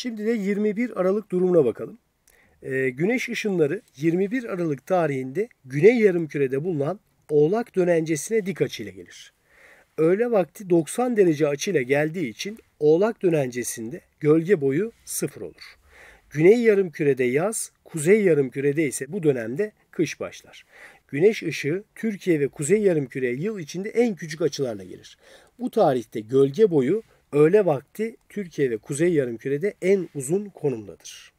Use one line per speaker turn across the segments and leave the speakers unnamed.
Şimdi de 21 Aralık durumuna bakalım. E, güneş ışınları 21 Aralık tarihinde Güney Yarımküre'de bulunan Oğlak dönencesine dik açıyla gelir. Öğle vakti 90 derece açıyla geldiği için Oğlak dönencesinde gölge boyu sıfır olur. Güney yarımkürede yaz, kuzey yarımkürede ise bu dönemde kış başlar. Güneş ışığı Türkiye ve kuzey Yarımküre yıl içinde en küçük açılarla gelir. Bu tarihte gölge boyu öğle vakti Türkiye ve Kuzey Yarımküre'de en uzun konumdadır.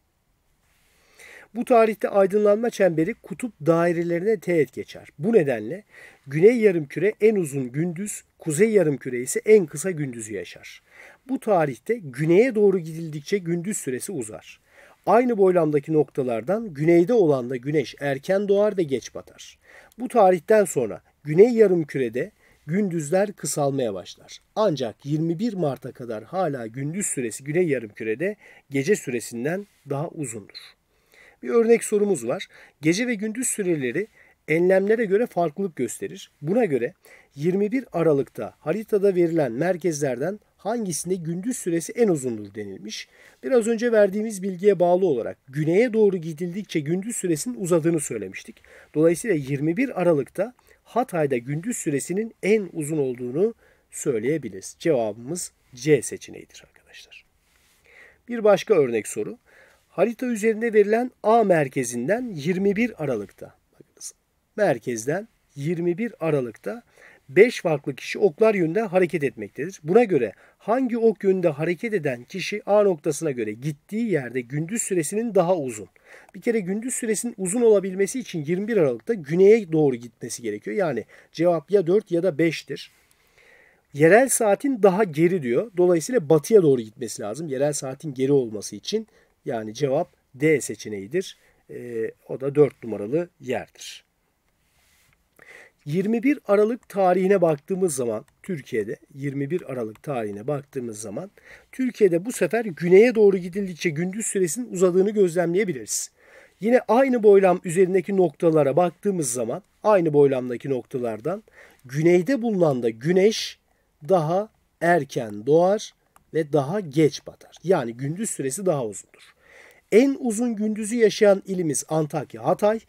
Bu tarihte aydınlanma çemberi kutup dairelerine teğet geçer. Bu nedenle güney yarımküre en uzun gündüz, kuzey yarımküre ise en kısa gündüzü yaşar. Bu tarihte güneye doğru gidildikçe gündüz süresi uzar. Aynı boylamdaki noktalardan güneyde olan da güneş erken doğar ve geç batar. Bu tarihten sonra güney yarımkürede gündüzler kısalmaya başlar. Ancak 21 Mart'a kadar hala gündüz süresi güney Yarım Kürede gece süresinden daha uzundur. Bir örnek sorumuz var. Gece ve gündüz süreleri enlemlere göre farklılık gösterir. Buna göre 21 Aralık'ta haritada verilen merkezlerden hangisinde gündüz süresi en uzundur denilmiş. Biraz önce verdiğimiz bilgiye bağlı olarak güneye doğru gidildikçe gündüz süresinin uzadığını söylemiştik. Dolayısıyla 21 Aralık'ta Hatay'da gündüz süresinin en uzun olduğunu söyleyebiliriz. Cevabımız C seçeneğidir arkadaşlar. Bir başka örnek soru. Harita üzerinde verilen A merkezinden 21 Aralık'ta. merkezden 21 Aralık'ta 5 farklı kişi oklar yönünde hareket etmektedir. Buna göre hangi ok yönünde hareket eden kişi A noktasına göre gittiği yerde gündüz süresinin daha uzun. Bir kere gündüz süresinin uzun olabilmesi için 21 Aralık'ta güneye doğru gitmesi gerekiyor. Yani cevap ya 4 ya da 5'tir. Yerel saatin daha geri diyor. Dolayısıyla batıya doğru gitmesi lazım. Yerel saatin geri olması için yani cevap D seçeneğidir. Ee, o da 4 numaralı yerdir. 21 Aralık tarihine baktığımız zaman Türkiye'de 21 Aralık tarihine baktığımız zaman Türkiye'de bu sefer güneye doğru gidildikçe gündüz süresinin uzadığını gözlemleyebiliriz. Yine aynı boylam üzerindeki noktalara baktığımız zaman aynı boylamdaki noktalardan güneyde bulunan da güneş daha erken doğar ve daha geç batar. Yani gündüz süresi daha uzundur. En uzun gündüzü yaşayan ilimiz Antakya, Hatay.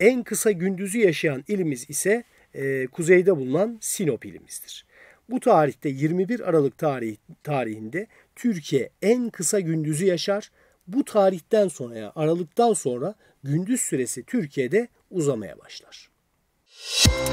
En kısa gündüzü yaşayan ilimiz ise e, kuzeyde bulunan Sinop ilimizdir. Bu tarihte 21 Aralık tarih, tarihinde Türkiye en kısa gündüzü yaşar. Bu tarihten sonra yani Aralık'tan sonra gündüz süresi Türkiye'de uzamaya başlar. Müzik